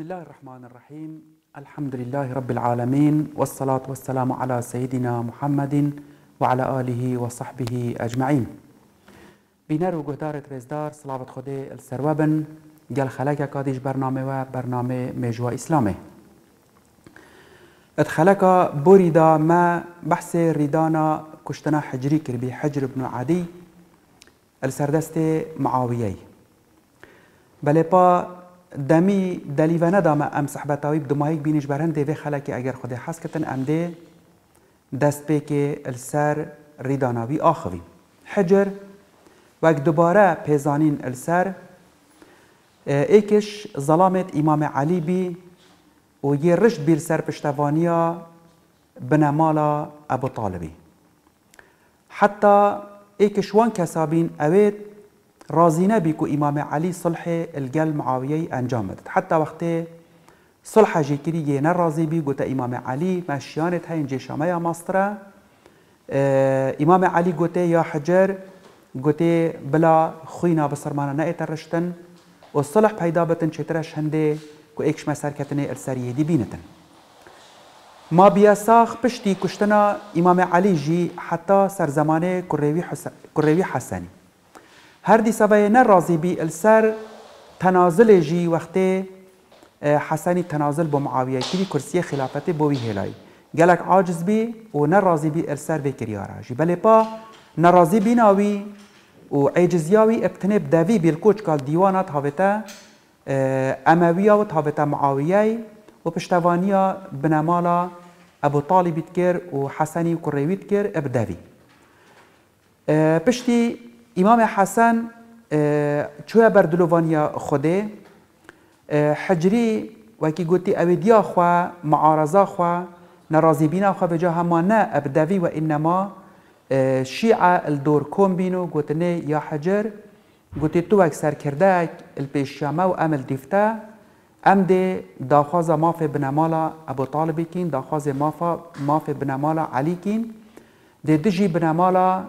بسم الله الرحمن الرحيم الحمد لله رب العالمين والصلاة والسلام على سيدنا محمد وعلى آله وصحبه أجمعين بينار و گهدارت رزدار سلاوت خوده السروابن جل خلاك کادیش برنامه و برنامه مجوا اسلامه اتخلاك بوريدا ما بحث ريدانا كشتنا حجري كربي حجر بن عدي السردست معاوية بلبا دمی دلیوه ندامه ام صحبتاوی بدمایک بینیش برهن دیوه خلکی اگر خود حس کتن ام دی دست پی که السر ریداناوی آخوی حجر وک دوباره پیزانین السر ایکش ظلامت امام علی بی و یه رشد بیر سر پشتوانیا بنمالا ابو طالبی حتی ایکش وان کسابین اوید رازينا بيكو امام علي صلح الجل معاويه انجام داد حتى وقت صلح جيكري ينا رازي بي قلت امام علي مشيانت هاي جيشامه يا مصر آه امام علي قلت يا حجر قلت بلا خوينا بسرمانا نائت الرشتن والصلح پیدا بتن چترش هنده کو اکش مسر کتنه السریه دی بینتن ما بیاساخ پشتی کشتنا امام علی جی حتی سر زمانه کروی حسنی هر دیسابه نه راضی بی السر تنازل جی وقتی حسنی تنازل با معاویه کری کرسی خلافت بوی هلای گلک عاجز بی و نه راضی بی السر به کریارا جی بلی پا نرازی بی ناوی و عجزیاوی ابتنب دوی بیلکوچ کال دیوانات هاویتا امویا و هاویتا معاویه و پشتوانیا بنمالا ابو طالب کر و حسنی و کرویت کر ابدوی پشتی امام حسن چوه بردلوانیا خوده حجری وکی گوتی اویدیا خوا معارضا خوا نرازی بینا خوا بجا هما نه ابدوی و انما شیعه الدور کم بینو گوتنه یا حجر گوتی تو وک سرکردک الپیشیامه و ام الدیفته ام دی داخواز ماف بنمالا ابو طالب کین داخواز مافا ماف بنمالا علی کین دی دجی بنمالا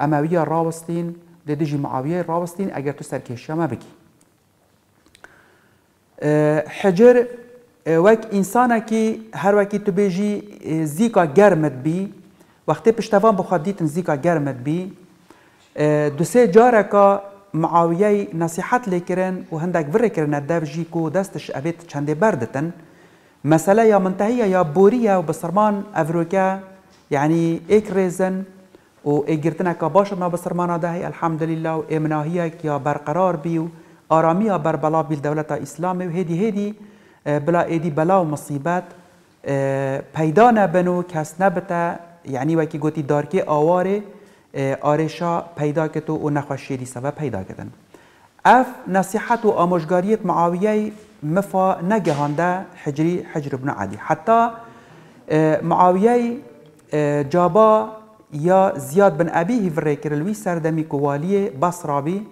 امویه راوستین ده دژی معاویه راوستین اگر تو سرکشیا ما بکی حجر وک انسانه کی هر وکی تو بیجی زیکا گرمت بی وقتی پشتوان بخواد دیتن زیکا گرمت بی دو سه جارکا معاویه نصیحت لیکرن و هندک وره کرن دف جی کو دستش اوید چنده بردتن مسئله یا منتهیه یا بوریه و بسرمان افروکه یعنی ایک ریزن و ایگرتن که باش ما بسرمان دهی الحمدلله و امناهیه که برقرار بی و آرامی بر اه، بلا بیل دولت اسلام و هدی هدی بلا ایدی بلا و مصیبت پیدا نبنو کس نبتا یعنی وکی گوتی دارکی آواره اه، آرشا پیدا کتو و نخوشیری سبب پیدا کتن اف نصیحت و آموشگاریت معاویه مفا نگهانده حجری حجر ابن عدی حتی اه، معاویه جابا یا زیاد بن ابی هیورکر لوی سردمی کوالی بصرابی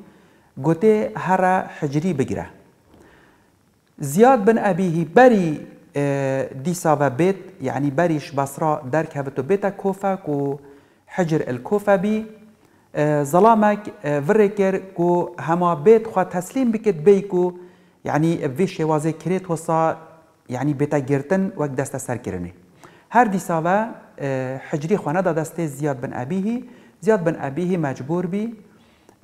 گوته هر حجری بگیره زیاد بن ابیه بری اه، دیسا و بیت یعنی بریش بصرا در که بتو بیتا کوفا کو حجر الكوفا بی ظلامك فريكر كو هما بيت خوا تسليم بكت بيكو يعني في شوازي كريت وصا يعني بيتا جرتن وک دستا سر کرنه هر دیساوه اه، حجری خوانه دا دسته زیاد بن ابیهی زیاد بن ابیهی مجبور بی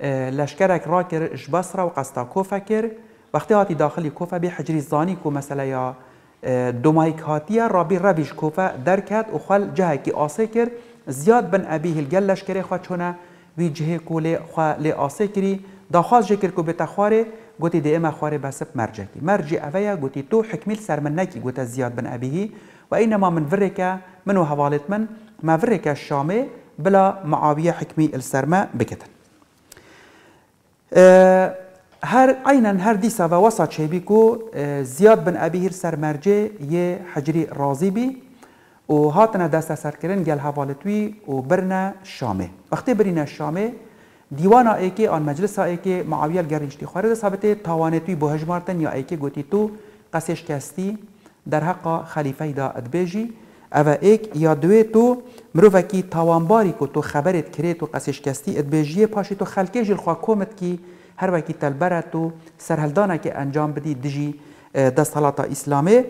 اه، لشکرک را کر بصره و قستا کوفه کر وقتی هاتی داخلی کوفه بی حجری زانی کو مثلا یا اه، دومایک هاتیه رابی ربیش کوفه درکت و خل جهه کی آسه کر زیاد بن ابیه الگل لشکره خواه چونه وی جهه کو لی خواه لی آسه کری داخواز جکر کو بتخواره گوتی دی اما خواره بسب مرجکی مرجی اویا گوتی تو حکمیل سرمنکی گوتا زیاد بن ابیهی وإنما من فريكا منو هوالت من ما فريكا الشامي بلا معاوية حكمي السرما بكتن أه هر عينا هر دي سبا وسط شبيكو أه زياد بن أبي هير سر مرجي يه حجري رازي بي و هاتنا دست سر کرن گل حوالتوی و برنا شامه وقتی برنا شامه دیوانا ایکی آن مجلس ایکی معاویه الگرنشتی خواره ده ثابت توانتوی بو هجمارتن یا ایکی گوتی تو قسش کستی در حق خلیفه دا ادبیجی او ایک یا دوی تو مروفه کی تاوانباری که تو خبرت کری تو قصیش کستی ادبیجی پاشی تو خلکی جل خواه کومت که هر وکی تلبره تو سرهلدانه که انجام بدی دجی اه، دستالات اسلامی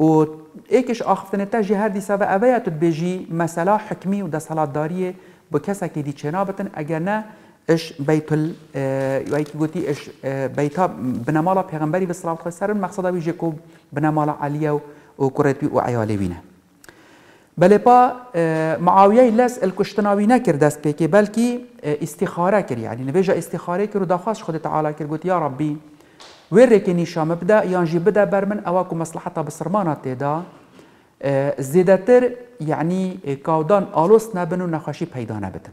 و ایکش آخفتن تا جی هر دیسا و اویت بجی مسلا حکمی و دستالات داریه با کسا که دی چنابتن اگر نه اش بيت ال یوای کی گوتی اش بيتا بنمالا پیغمبری بالصلاة والسلام خسر مقصد وی بنمالا عليا و کرتی و عیالی وینه بله آه، پا معاویه لس الکشتناوی نکرد دست كي بلکی آه، استخاره کرد يعني نبيجا استخاره کرد ودخاش خد تعالى تعالی کرد يا ربي ربی ويرك نيشا مبدا ينجي بدا برمن اواكو مصلحتها بسرمانة تيدا اه زيدتر يعني كاودان الوس نبنو نخاشي بيدانا بتن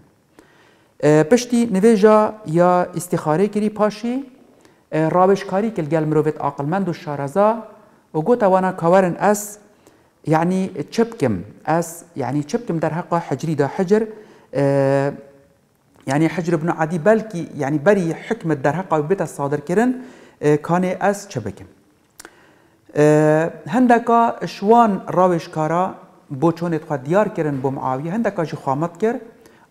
آه، پشتی نویجا یا استخاره کری پاشی آه، رابش کاری که گل مروفت آقل مند و شارزا و گوتا وانا کورن اس یعنی چپکم اس یعنی چپکم در حقا حجری دا حجر آه، یعنی حجر ابن عدی بلکی یعنی بری حکمت در حقا بیتا صادر کرن آه اس چپکم هندکا شوان رابش کارا بو چون خوا ديار كرن بو معاوية هندکا جو خامت کرن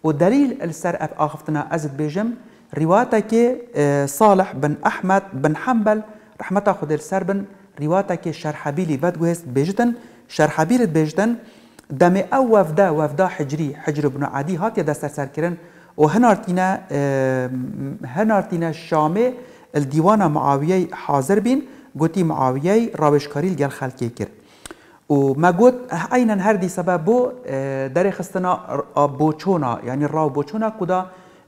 ودليل السر اب آخفتنا أزد بيجم روايتك آه، صالح بن أحمد بن حنبل رحمة خدير سربن روايتك شرحبيلي فدقوهست بيجتن شرحبيلت بيجتن دمي او وفدا وفدا حجري حجر بن عدي هات يا دستر كرن وهنارتينا آه، هنارتينا شامي الديوانة معاوية حاضر بين قوتي معاوية راوشكاري لجل خلقي كر و ما گوت عینا هر دی سبب بو آه، در خستنا بوچونا یعنی يعني راو بوچونا کدا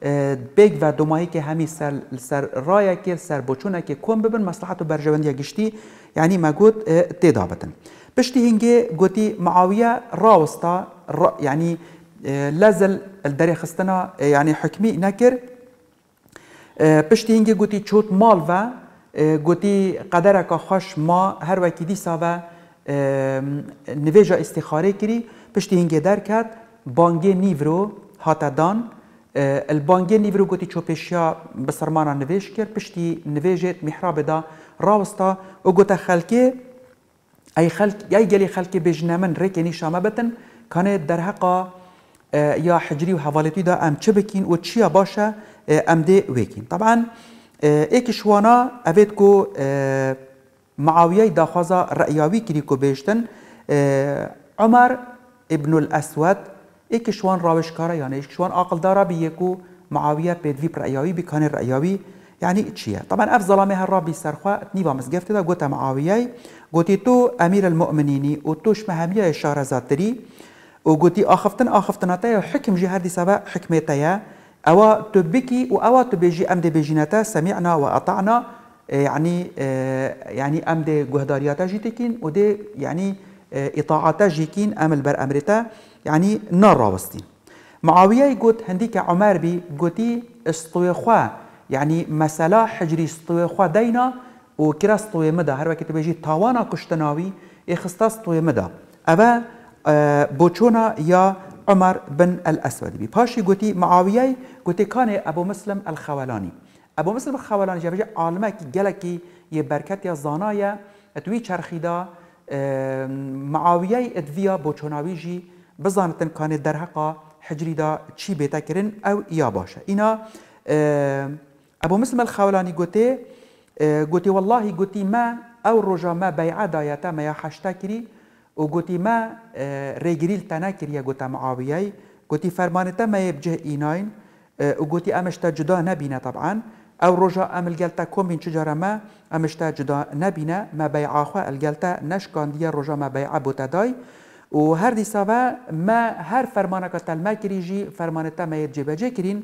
آه، بیگ و دوماهی که همی سر, سر رای که سر بوچونا که کم ببن مصلحت و برجوندی گشتی یعنی يعني ما گوت آه، تیدا بتن بشتی هنگه گوتی معاویه راوستا را یعنی يعني، لازل در خستنا یعنی حکمی نکر پشتی هنگه گوتی چوت مال و گوتی قدرک خش ما هر وکی دی ساوه نویجا استخاره کری پشتی هنگه در کرد بانگه نیورو هاتا دان البانگه نیورو گوتی چوپشیا به نویش کرد پشتی نویجه محراب دا راوستا او گوتا خلکی ای خلک ای گلی خلک بجنمن رکنی شامه بتن کانه در حقا یا حجری و حوالتی دا ام چه بکین و چیا باشه ام ده ویکین طبعا شوانا اوید کو معاويه داخوازا رأياوي كريكو بيشتن اه، عمر ابن الاسود اکشوان راوشکارا یعنی اکشوان عقل دارا بيكو معاويه بيدوي پیدوی رأیاوی بکان يعني تشيا طبعا اف ظلامي هالرابي سرخوا نيفا مزقفت دا قوتا معاوية قوتي تو امير المؤمنين وتوش مهمية الشهر زاتري وقوتي اخفتن اخفتن تايا حكم جي هردي سبا حكمتايا اوا تبكي واوا تبجي ام دي بيجينتا سمعنا واطعنا آه، يعني آه، يعني ام دي جهدارياتا جيتكين ودي يعني آه، اطاعتا جيكين ام البر امرتا يعني نار راوستين معاوية يقول هنديك عمر بي قوتي استويخوا يعني مسألة حجري استويخوا دينا وكرا استوي مدى هر وقت بيجي تاوانا كشتناوي اخستا استوي مدى أبا بوچونا يا عمر بن الأسود بي باشي قوتي معاوية قوتي كان أبو مسلم الخوالاني ابو مسلم خوالان جبهه عالمه کی جلكي یه بركات يا زانايا اتوي چرخیدا معاويه ادویا بوچوناويجي بزانتن كان در حجريدا حجری بيتاكرن او يا باشا انا ابو مسلم الخولاني گوتي گوتي والله گوتي ما او رجا ما بيع دايتا ما يا حشتاكري و گوتي ما ريگريل تناكري يا گوتا معاويه گوتي فرمانتا ما يبجه ايناين و گوتي امشتا جدا نبينا طبعا او رجا ام الگلتا کومین شجرة ما امشتا جدا نبينا ما بيع بیعا خواه الگلتا نشکاندیه رجا ما بيع بوتا دای و هر دي دیساوا ما هر فرمانه که تلمه كريجي جی فرمانه تا ما جبه بجي كرين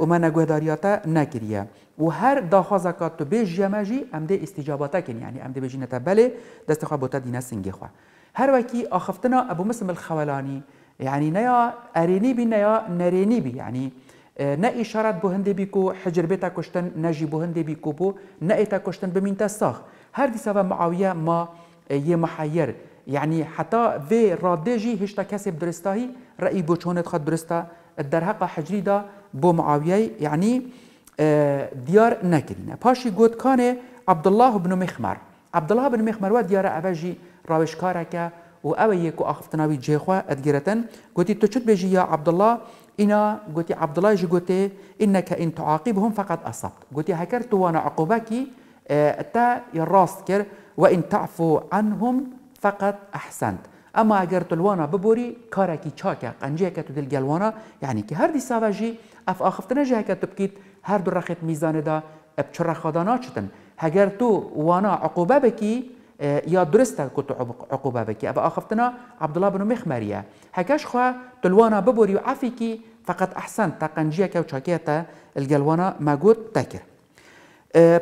و ما نگهداریاتا نکریه و هر داخوازا که تو بیش جمع جی ام ده استجاباتا کن یعنی ام ده بجینه نتا بله دست خواه بوتا دینه سنگی خواه هر وکی آخفتنا ابو مسلم الخولانی يعني نيا أريني بي نيا نريني بي يعني نا إشارات بو هندي بيكو حجر بيتا كشتن ناجي بو هندي بيكو بو نا إتا كشتن بمينتا تساخ هر دي سوا معاوية ما يمحير اه، يعني حتى في رادجي هشتا كسب درستاهي رأي بو چونت خد درستا حقا حجري دا بو معاوية يعني اه، ديار نكرينه باشي قوت كان عبد الله بن مخمر عبد الله بن مخمر وديار أبجي راوشكارك و اوی کو اخفتناوي جيخوا ادگيرتن گوتی تو چود بجي يا عبد الله إنا اینا عبد الله جي گوتی إنك ان تعاقبهم فقد اصبت گوتی هكرت وانا عقوبك آه، تا راست كر وإن تعفو عنهم فقد احسنت اما اگر الوانا ببوري كاركي تشاكا قنجيكا تدل جلوانا يعني كي هردي دي سافاجي اف آه، اخفتنا هكا تبكيت هرد در رخت ميزان دا بچرا خدانا چتن هگر وانا عقوبه بكي يا درست كنت عقوبه بكي اف اخفتنا عبد الله بن مخمريه هكاش خوا تلوانا ببوري وعفيكي فقط احسن تقنجيه كو تشاكيتا الجلوانا قوت تاكر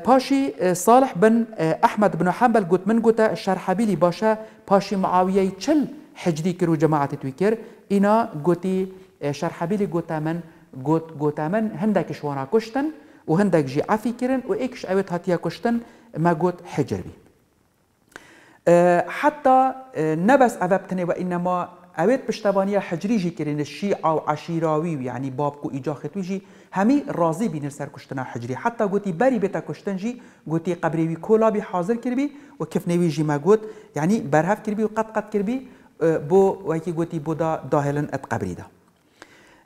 باشي أه، أه، صالح بن أه، احمد بن حنبل قوت من قلت الشرحبيلي باشا باشي معاويه تشل حجدي كرو جماعه تويكر انا قلتي شرحبيلي قوتا من قوت قوتا من هندك شوانا كشتن وهندك جي عفي كرن وإيكش اوت هاتيا كشتن ما قلت حجربي حتى نبس أذبتني وإنما اوید پشتبانی حجری جی کرین شیع و عشیراوی و یعنی باب کو ایجا خطوی جی همی راضی بین سر کشتنا حجری حتی گوتی بری بیتا کشتن جی گوتی قبری وی کولا بی حاضر کربی و کفنوی جی ما گوت یعنی برهف کربی و قد قد کربی اه، بو وکی گوتی بودا داهلن ات قبری دا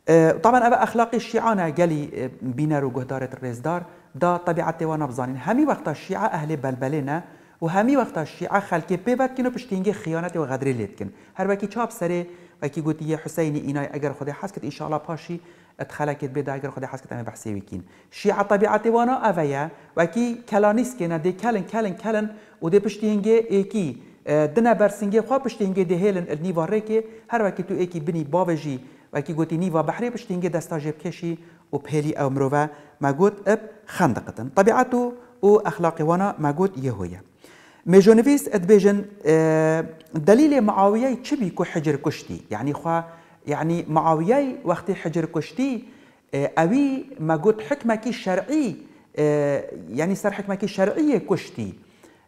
اه، طبعا ابا اخلاقی شیعان گلی اه، بینر و گهدارت رزدار دا طبیعت وانا بزانین همی وقتا شیعه اهل بلبلینا و همی وقتا شیعه خلکی پی بد کن و پشتینگی خیانت و غدری لید کن هر وکی چاپ سره وکی گوتی حسینی اینای اگر خدا حس کت انشاءالله پاشی اتخلکت بدا اگر خدا حس کت امی بحثی ویکین شیعه طبیعت وانا اویا وکی کلانیس کنه دی کلن کلن کلن و دی پشتینگی ایکی اه، دنا برسنگی خواه پشتینگی دی هیلن اه، نیواره که هر وکی تو ایکی بنی باوجی وکی گوتی نیوا بحری پشتینگی دستا جیب کشی و بهلی او مروه ما اب خندقتن طبیعتو و اخلاقی وانا ما گوت ميجونويس ادبيجن آه، دليل معاويه چبي كو حجر كشتي يعني خو يعني معاويه وقت حجر كشتي آه، اوي ما قلت حكمك الشرعي آه، يعني سر حكمك الشرعي كشتي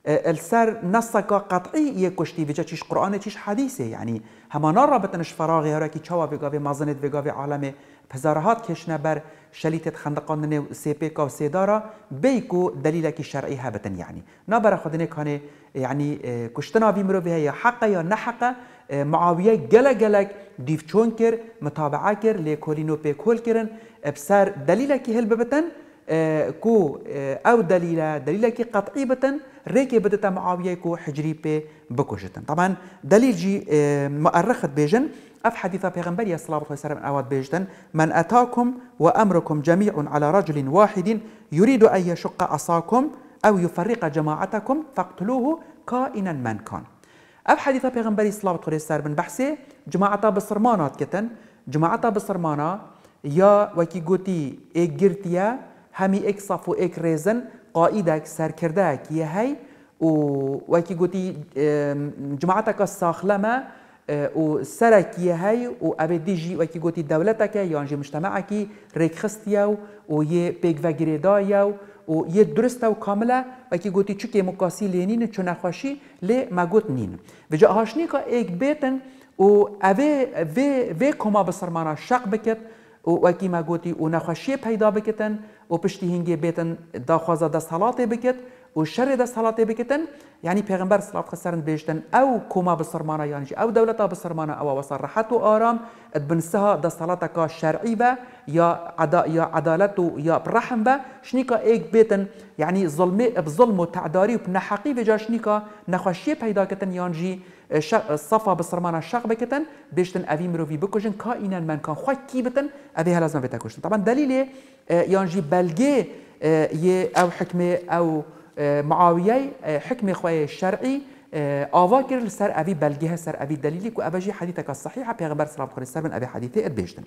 السر نصك قطعي يا كشتي فيجا تشيش قرآن تشيش حديثه يعني هما نرى بتنش فراغي هراكي تشوا في قافي مازنت في قافي عالمي هزارهات کشنه بر شلیت خندقان نو سپیکا و سیدارا بیکو دلیل کی شرعی هبتن یعنی نه برا خود نه کنه یعنی کشتنا وی مرو به حق یا نه حق معاویه گله گلک دیفچون کر متابعه کر لیکولینو پیکول کرن بسر دلیل کی هل ببتن کو او دلیل دلیل کی قطعی بتن ريكي بدتا معاوية كو حجري بي بكوشتن طبعا دليل جي آه، مؤرخت بيجن اف حديث پیغمبر صلى الله عليه وسلم اواد بيجتن من اتاكم وامركم جميع على رجل واحد يريد ان يشق عصاكم او يفرق جماعتكم فاقتلوه كائنا من كان اف حديث پیغمبر صلى الله عليه وسلم بحثي جماعتا بصرمانات كتن جماعتا بصرمانا يا وكي قوتي ايجرتيا همي إيك ريزن قائدك سركردك يهي وكي قلتي جماعتك الصاخلمه و سرك يهي و ابديجي وكي قلتي دولتك يعني مجتمعك ريكخستيو و يه بيك وغريدايو و یه درست و کاملا و که گوتی چو که مکاسی لینین چو نخواشی لی مگوت نین و جا هاشنی که ایک بیتن و اوه وی وی کما بسرمانا شق بکت و اکی ما گوتی و نخوشی پیدا بکتن و پشتی هنگی بیتن داخواز دست حالاتی بکت و شر دست حالاتی بکتن یعنی پیغمبر صلی خسرن بیشتن او کما بسرمانا یعنی او دولتا بسرمانا او وصر رحت و آرام بنسها دا حالاتا کا شرعی با یا عدا یا عدالت و یا برحم با شنیکا ایک بیتن یعنی ظلمه بظلم و تعداری و بنحقی بجا جا شنیکا نخوشی پیدا کتن یعنی الصفا بصرمانا شق بكتن دشتن أبي مروفي بكوجن كائنا من كان خوي كي بتن أبي هلازم بتاكوجن طبعا دليل يانجي اه، بلغي يه اه، أو حكمة أو اه، معاوية حكمة خوي الشرعي اواكر كر أبي بلغيها سر أبي دليلي كو أبجي حديثك الصحيحة بيغبر سلام خير سر من أبي حديثي أدبيجتن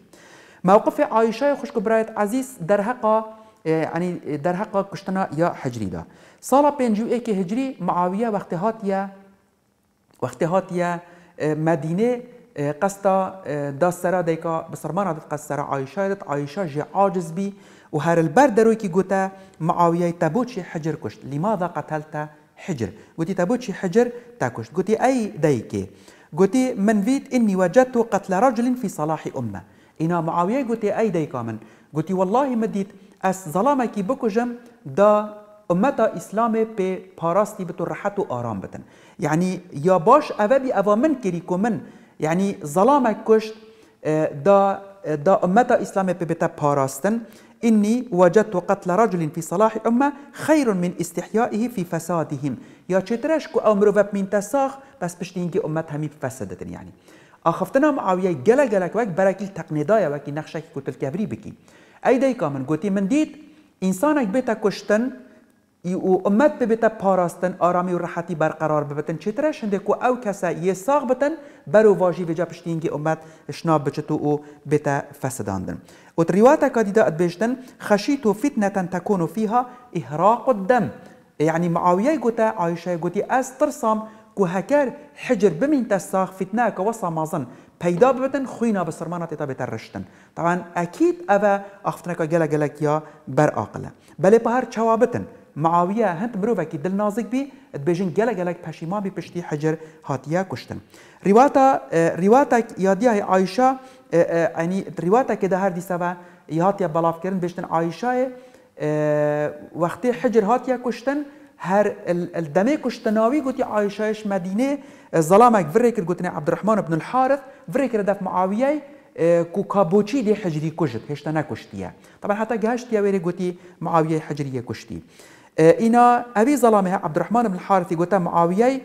موقف عائشة خشك برايت عزيز درهقا يعني درهقا كشتنا يا حجري دا صالة بين جوئي هجري معاوية وقت هات هات هاتیه اه، مدينه اه، قصد اه، دا سرا دیکا بسرمان عدد قصد سرا عایشه دت عایشه جی عاجز بی و هر البر دروی که گوتا معاویه تبوچی حجر کشت لماذا قتلت حجر قوتي تابوتشي حجر تا کشت گوتی ای دیکی قلتي من فيت إني وجدت قتل رجل في صلاح أمة إنا معاوية قوتي أي ديكا من قوتي والله مديت أس ظلامك بكجم دا امتا اسلام به پاراستی به راحت و آرام بدن یعنی یا باش اوه بی اوه من کری من یعنی ظلام کشت اه، دا اه، دا امتا اسلام به بتا پاراستن إني وجدت قتل رجل في صلاح أمة خير من استحيائه في فسادهم يا تشترش كو أمرو فب من تساخ بس بشتينجي أمتها مي فسدتن يعني أخفتنا معاوية جلا جلا كوك براكيل تقنيدايا وكي نخشك كتل كبري بكي أي دايكا كامن قوتي من ديت إنسانك بيتا كشتن ای او امت ببیت پاراستن آرامی و راحتی برقرار ببتن چطوره شنده که او کسا یه ساغ بتن برو واجی و جا پشتینگی امت شناب بچه تو او بیت فسداندن و روایت که دیده ات بیشتن خشیتو فتنتن تکونو فیها احراق الدم یعنی معاویه گوتا عایشه گوتی از ترسام که هکر حجر بمین تساخ فتنه که وصا مازن پیدا ببتن خوینا به سرمانات تا بتر رشتن طبعا اکید او افتنه که گلک گلک یا بر آقله بله په هر چوا بتن معاوية هند مروه كي دل نازک بی دبیجن جلا گله پشیمان بي بشتي حجر هاتيا كشتن رواتا رواتا یادیه عائشة يعني رواتا که ده هر دیسا و یهاتیه بلاف كرن بشتن عائشة وقتی حجر هاتيا كشتن هر الدمي كشتناوي قلت عايشاش مدينة ظلامك فريكر قلت عبد الرحمن بن الحارث فريكر دف معاوية كو كابوتشي دي حجري كجت هشتنا كشتيا طبعا حتى جهشتيا ويري قلت معاوية حجرية كشتي اینا آه، اوی ظلامه عبد الرحمن بن الحارثی گوتا معاویه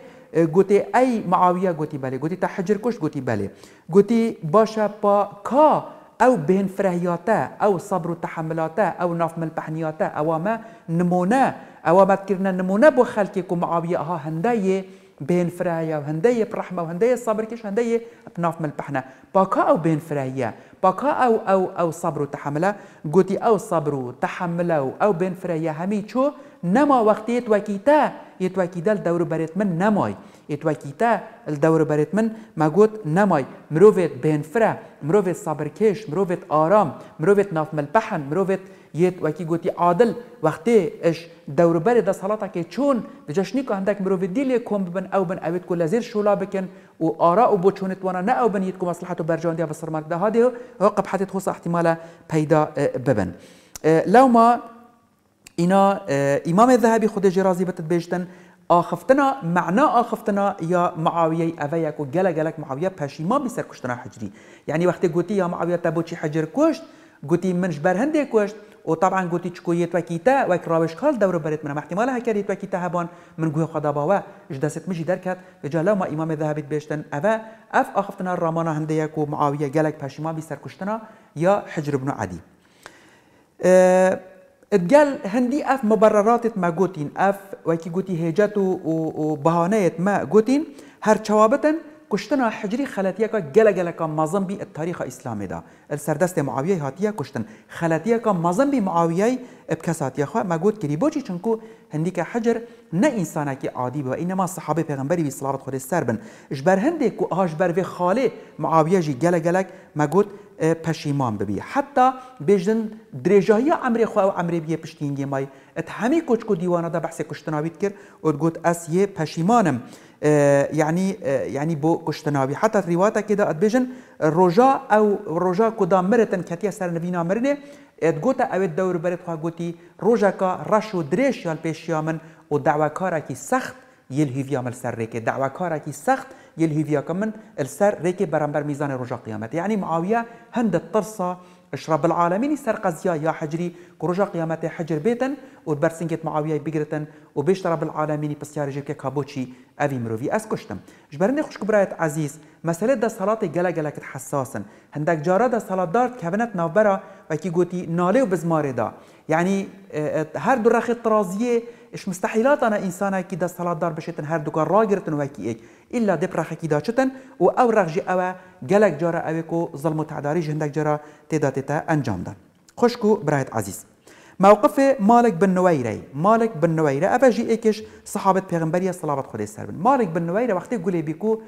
گوته ای آه، معاویه گوتی بله گوتی تا حجر کش گوتی بله گوتی باشا پا کا او بین فرهیاتا او صبر و تحملاتا او نفم ملپحنیاته او ما نمونه او ما تکرنا نمونه بو خلکی کو معاویه ها هنده بين فرايا وهندية برحمة وهندية صبر كيش هندية بناف من البحنة باكا أو بين فرايا باكا أو أو أو صبر وتحملة قوتي أو صبر وتحملة أو بين فرايا همي شو نما وقت يتوكيتا يتوكيدا الدور بريت من نمای يتوكيتا الدور بريت من مقود نمای مروفت بینفره مروفت صبرکش مروفت آرام مروفت ناف ملبحن مروفت یت وکی گوتی عادل وقتي اش دور بري دا صلاتك چون دجاش نيكو عندك مروفي ديلي كوم بن او بن اويت كل زير شولا بكن و آراء و بوچونت وانا نا او بن مصلحت مصلحته برجان ديا بصر مالك دا هادي هو قبحتي تخص احتمالا پیدا آه، ببن آه، لو ما اینا اه، امام ذهبی خود جرازی بتد بیشتن آخفتنا معنا آخفتنا یا معاویه اوه کو گل گلک معاویه پشیما بی کشتنا حجری یعنی وقتی گوتی یا معاویه تبو چی حجر کشت گوتی منش برهنده کشت وطبعا قلت تشكويت وكيتا وك راوش کال دور برد منم احتمال هكريت وكيتا هبان من قوه قضابا و جدست مجي و جا ما امام ذهبیت بيشتن اوه اف اخفتنا الرمانا هنديك معاویه گلک پشیما بيسر کشتنا يا حجر بن عدي أه اتقال هندي اف مبررات ما جوتين اف ويكي جوتي هيجاتو وبهانات ما جوتين هر چوابتن كشتنا حجري خلاتیه که جلا گله که مازن بی تاریخ اسلامی دا السردست معاوية هاتیه كشتن خلاتیه که مازن بی معاویه ابکساتیه خواه مگود کری بوچی چنكو هندي كا حجر نا انسانا كي عادي و اینما صحابي پیغمبری بي صلابت خود السربن بن اجبر هنده که آج بر وی خاله معاویه جلا گله ما جوت پشیمان ببی حتی بیجن درجایی امر خواه و امر بیه پشتینگی مای ات همی کچ کو دیوانا دا بحث کشتناویت کرد و گوت اس یه پشیمانم یعنی یعنی بو کشتناوی حتی رواتا که دا ات بیجن رجا او رجا کدام مرتن کتی سر نبینا مرنه ات گوتا او دور برد خواه گوتی رجا که رش و درش یال پیشیامن و دعوکارا که سخت يلهي فيها من السر ريكي دعوة كاركي سخت يلهي فيها كمن السر ريكي برامبر ميزان رجا قيامته يعني معاوية هند الطرصة اشرب العالمين سر قزيا يا حجري كرجا قيامته حجر بيتن وبرسنجت معاوية بيجرتن وبيشرب العالمين بسيار جيب كابوتشي أبي مروفي أسكشتم جبرني خوش كبرايت عزيز مسألة دا صلاة جلا جلا كت حساسن هندك جارة دا صلاة دارت كابنت نوبرا وكي قوتي نالي وبزماري دا يعني اه، اه، هر درخ الطرازية اش مستحيلات انا انسانا كي دا صلاه دار بشتن هر دوكا راغرتن ايك الا دبرخ كي دا چتن و او رغجي اوا جلك جارا اوكو ظلم تعداري جندك جارا تدا تتا انجام دان خوشكو برايت عزيز موقف مالك بن نويرة مالك بن نويرة أبا جي إيكش صحابة پیغمبرية صلاة صلوات سر بن مالك بن نويرة وقت قولي بيكو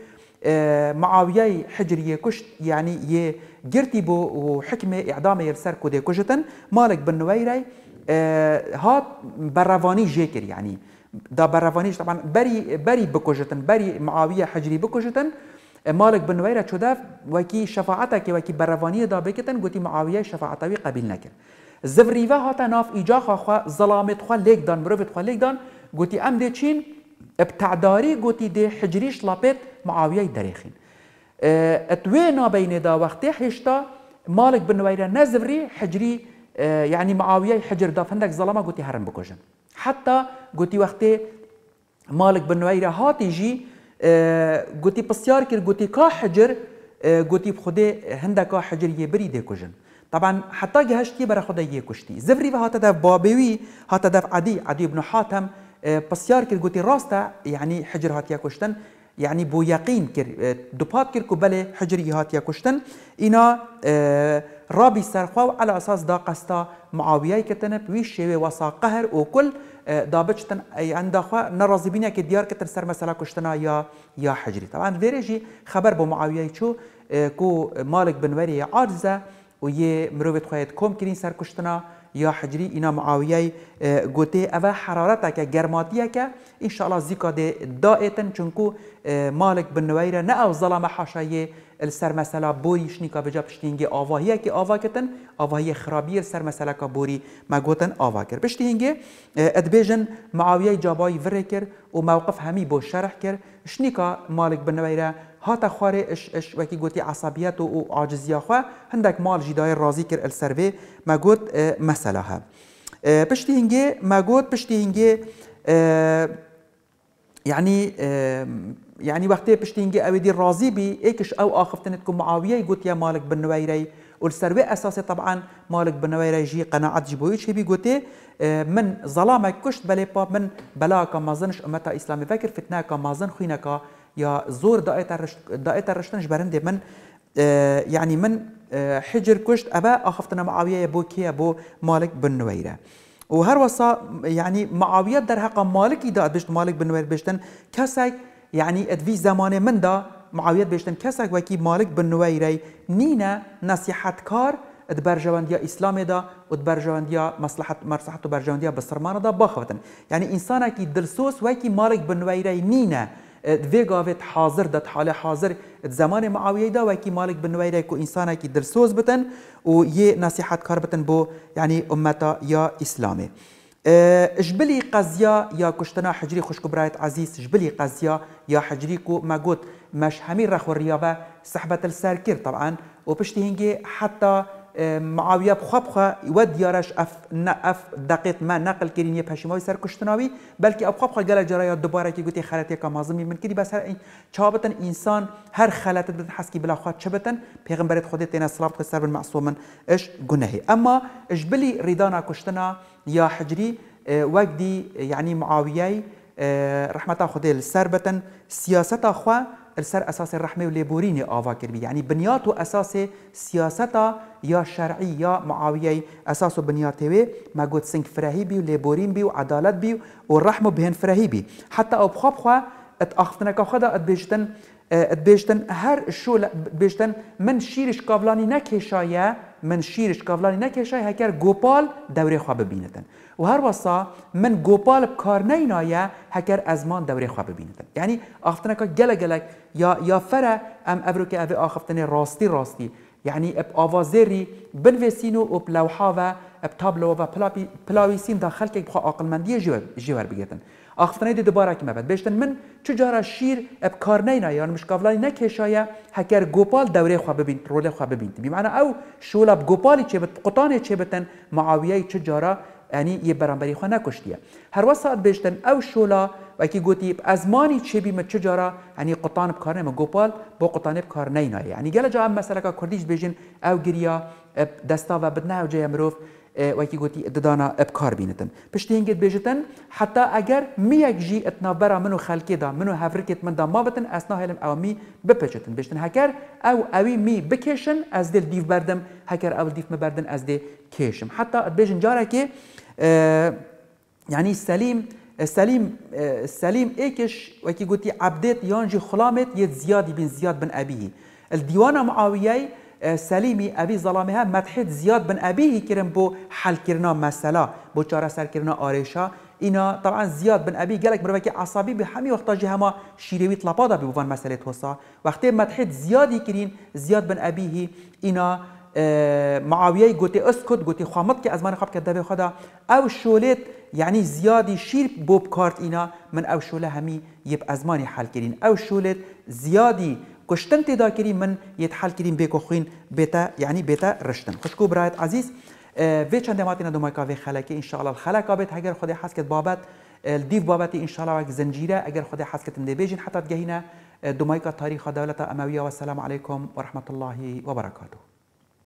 آه، معاوية حجرية كشت يعني يه جرتي بو وحكمة إعدامه يرسر كودي كشتن مالك بن نويرة هات برواني جيكر يعني دا بروانيش طبعا بري بري بكوجتن بري معاويه حجري بكوجتن مالك بن نويره چوداف وكي شفاعتك وكي برواني دا بكتن قوتي معاويه شفاعتوي قبيل نكر زفريفا هاتا ناف ايجاخا خوا ظلامت خوا ليك دان مروفت خوا ليك دان قوتي ام دي چين ابتعداري قوتي دي حجريش لابت معاويه دريخين اتوينا بين دا وقتي حشتا مالك بن نويره نزفري حجري آه، يعني معاويه حجر داف هندك ظلمه قوتي هرم بكوجن حتى قوتي وقت مالك بن نويره هاتي جي آه، قوتي بسيار كير قوتي كا حجر آه، قوتي بخدي هندك حجر يبري دي كوجن طبعا حتى جهشتي برا خدا يكشتي زفري بها تدف بابوي هاتا تدف عدي عدي بن حاتم بسيار كير قوتي راستا يعني حجر هاتيا كشتن يعني بو يقين كير دوبات كير كبله حجر هاتيا كشتن انا أه رابي سرخوا على اساس دا قستا معاويه كتن بويش شوي وسا قهر وكل آه، دا اي عند نرازي نرازبين كي ديار كتن سر مثلا كشتنا يا يا حجري طبعا فيريجي خبر بو معاويه شو آه، كو مالك بن وري عارزه و یه مروت كوم كرين سر كشتنا یا حجری اینا معاویه گوته او حرارت که گرماتی که انشاءالله زیکا ده دائتن چونکو مالک بن نویره نه او ظلام حاشای سر مثلا بوریش نیکا بجا پشتینگه آواهیه که آوا کتن آواهی خرابی سر مثلا که بوری ما گوتن آوا کر پشتینگه ادبیجن معاویه جابای وره کر و موقف همی بو شرح کر شنیکا مالک بن نویره هاتا خواره اش اش وكي قوتي عصبيات وعاجزيا خوا هندك مال جداي رازي كر السروي ما قوت اه، مسألة ها بشتي اه، هنجي ما قوت بشتي هنجي يعني اه، يعني وقتی پشتینگی اوی دی رازي بي ایکش او آخفتنت کو معاویه گوت یا مالک بن نويري و السروی اساسی طبعا مالك بن نویری جی قناعت جبویت شبی گوتی من ظلامك كشت بلي باب من بلاك مازنش امتا اسلامي فكر فتناك مازن خينك يا زور دائت الرشتن جبرند من آه، يعني من آه، حجر كشت أبا أخفتنا معاوية بو كيا بو مالك بن نويره و هر يعني معاوية در حق مالك إذا بشت مالك بن نوير بشتن كسك يعني ادفي زمان من دا معاوية بشتن كسك وكي مالك بن نويري نينا نصيحت كار ادبرجواند يا اسلام دا ادبرجواند يا مصلحه مرصحه برجواند يا بسرمان دا باخوتن يعني انسان كي دلسوس وكي مالك بن نويري نينا دوی گاوت حاضر دت حال حاضر زمان معاویه دا وکی مالک بن نویره کو انسانه کی درسوز بتن و یه نصیحت کار بتن بو یعنی امتا یا اسلامه جبلي قزيا يا كشتنا حجري خشكو برايت عزيز جبلي یا يا حجريكو ما قلت مش همي رخ والريابة سحبة الساركير طبعا وبشتي هنجي حتى معاویه بخوا بخوا و دیارش اف نه اف دقیق ما نقل کردن یه پشیمای سر کشتناوی بلکه بخوا بخوا گله جرای دوباره که گوتی خلطی یک مازمی من کردی بس هر این چابتن انسان هر خلطه بدن حس کی بلا خواد چبتن پیغمبرت خودت تینا صلاب خود سر معصومن اش گناهی اما اش بلی ریدانا کشتنا یا حجری اه، وقتی یعنی معاویه اه، رحمت خدا بتن سیاست خوا السر اساس الرحمه وليبوريني آفا كربي يعني بنياتو اساس سياستا يا شرعي يا معاويه اساسو بنياتي ما قلت سنك فراهيبي وليبورين بي وعدالت بي والرحمه بهن فراهيبي حتى او بخوب خوا اتاختنا كخدا اتبيجتن آه، اتبيجتن هر شو بيجتن من شيرش كافلاني نكشايا من شيرش كافلاني نكشايا هكر غوبال دوري خواب ببينتن و هر واسا من گوپال بکار نینایه هکر ازمان دوره خواه ببیندن یعنی آفتنکا گلگ گلگ یا یا فره ام ابرو که اوه آخفتن راستی راستی یعنی اب آوازری بنویسین و اب لوحا و اب تابلو و پلاویسین داخل که بخواه آقلمندی جوار بگیتن آخفتنه دی دوباره که مبد بیشتن من چجارا شیر اب کار نینا یعنی مشکافلانی نکشایه هکر گوپال دوره خواه ببین روله خواه ببین بمعنى او شولا بگوپالی چه بت قطانه چه بتن معاویه چجارا ئەنی یە بەرامبەری خۆ نەکوشتیە هەروە بیشتن او شولا و اکی گوتی چه بیمه چه جارا یعنی قطان بکار نیمه گوپال با قطان بکار نینایە یعنی گل جا هم مسئله که کردیش بیشن او گریا دستا و بدنه او جای مروف وەکی گوتی ددانا ئەبکار بینتن پشتینگت بێژتن حتا ئەگەر میەک ژی ئەتنابەرا من و خەلکێدا من و هەفرکێت مندا ما بتن ئەسنا هێلم ئەومی بپچتن بشتن هەکەر ئەو ئەوی می بکێشن ئەس دل دیف بەردەم هەکەر ئەو دیف مەبەردن ئەس دێ کێشم حتا ئەتبێژن جارێکێ اه، یعنی سەلیم سليم اه، سليم ايكش وكي قلتي عبدت يانجي خلامت يت زياد بن زياد بن ابيه الديوانه معاويه آه، سلیمی اوی ظلامه ها مدحید زیاد بن ابیه کرن بو حل کرنا مسئله بو چاره سر کرنا آریشا اینا طبعا زیاد بن ابی گلک که عصبی به همی وقتا جه هما شیروی طلبا دا بوان مسئله توسا وقتی مدحید زیادی کرین زیاد بن ابیه اینا آه، معاویه گوتی اسکت گوتی خامد که از من خواب کرده خدا او شولت یعنی زیادی شیر بوب کارت اینا من او شوله همی یب ازمانی حل کرین او شولت زیادی کشتن دا كريم من یه حال كريم بیکو خوین بيتا یعنی يعني بيتا رشتن خوشکو برایت عزیز آه، في چند ماتنا دو مايكا کافی خلاکی ان شاء الله الخلاكه بيت اگر خدي حسكت بابات آه، الديف باباتي ان شاء الله وك زنجيره اگر خدي حسكت من بيجين حتى تجهينا آه، دو مايكا تاريخ دولة امويه والسلام عليكم ورحمه الله برکاته